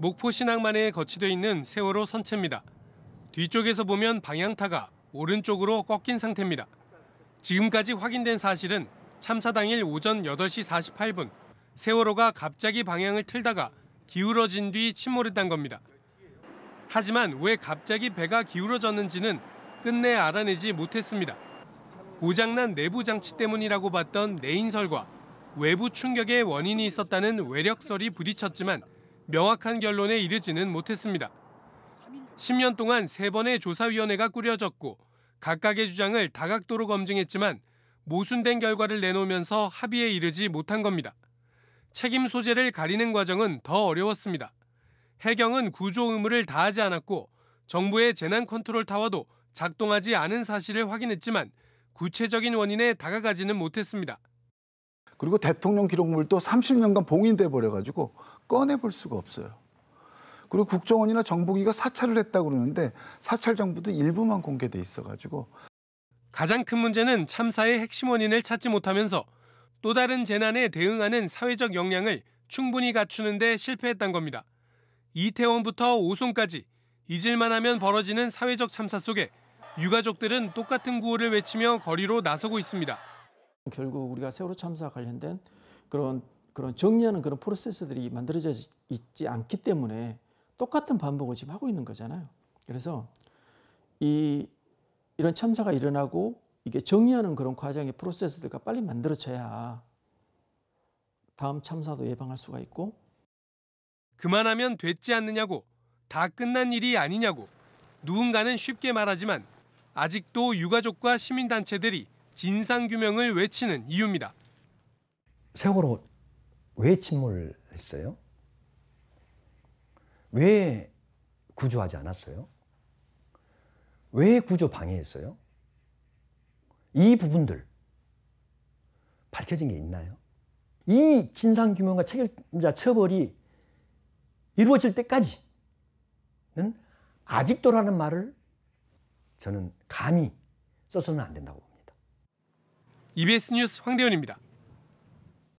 목포 신항만에 거치되어 있는 세월호 선체입니다. 뒤쪽에서 보면 방향타가 오른쪽으로 꺾인 상태입니다. 지금까지 확인된 사실은 참사 당일 오전 8시 48분 세월호가 갑자기 방향을 틀다가 기울어진 뒤 침몰했단 겁니다. 하지만 왜 갑자기 배가 기울어졌는지는 끝내 알아내지 못했습니다. 고장난 내부 장치 때문이라고 봤던 내인설과 외부 충격의 원인이 있었다는 외력설이 부딪혔지만 명확한 결론에 이르지는 못했습니다. 10년 동안 3번의 조사위원회가 꾸려졌고 각각의 주장을 다각도로 검증했지만 모순된 결과를 내놓으면서 합의에 이르지 못한 겁니다. 책임 소재를 가리는 과정은 더 어려웠습니다. 해경은 구조 의무를 다하지 않았고 정부의 재난 컨트롤 타워도 작동하지 않은 사실을 확인했지만 구체적인 원인에 다가가지는 못했습니다. 그리고 대통령 기록물도 30년간 봉인돼 버려 가지고 꺼내볼 수가 없어요. 그리고 국정원이나 정보기가 사찰을 했다고 그러는데 사찰 정부도 일부만 공개돼 있어가지고 가장 큰 문제는 참사의 핵심 원인을 찾지 못하면서 또 다른 재난에 대응하는 사회적 역량을 충분히 갖추는 데 실패했단 겁니다. 이태원부터 오송까지 잊을만 하면 벌어지는 사회적 참사 속에 유가족들은 똑같은 구호를 외치며 거리로 나서고 있습니다. 결국 우리가 세월호 참사 관련된 그런 그런 정리하는 그런 프로세스들이 만들어져 있지 않기 때문에 똑같은 반복을 지금 하고 있는 거잖아요. 그래서 이 이런 참사가 일어나고 이게 정리하는 그런 과정의 프로세스들과 빨리 만들어져야 다음 참사도 예방할 수가 있고 그만하면 됐지 않느냐고 다 끝난 일이 아니냐고 누군가는 쉽게 말하지만 아직도 유가족과 시민단체들이 진상규명을 외치는 이유입니다. 세월호 왜 침몰 했어요? 왜 구조하지 않았어요? 왜 구조 방해했어요? 이 부분들 밝혀진 게 있나요? 이 진상규명과 책임자 처벌이 이루어질 때까지는 아직도라는 말을 저는 감히 써서는 안 된다고 봅니다. EBS 뉴스 황대현입니다.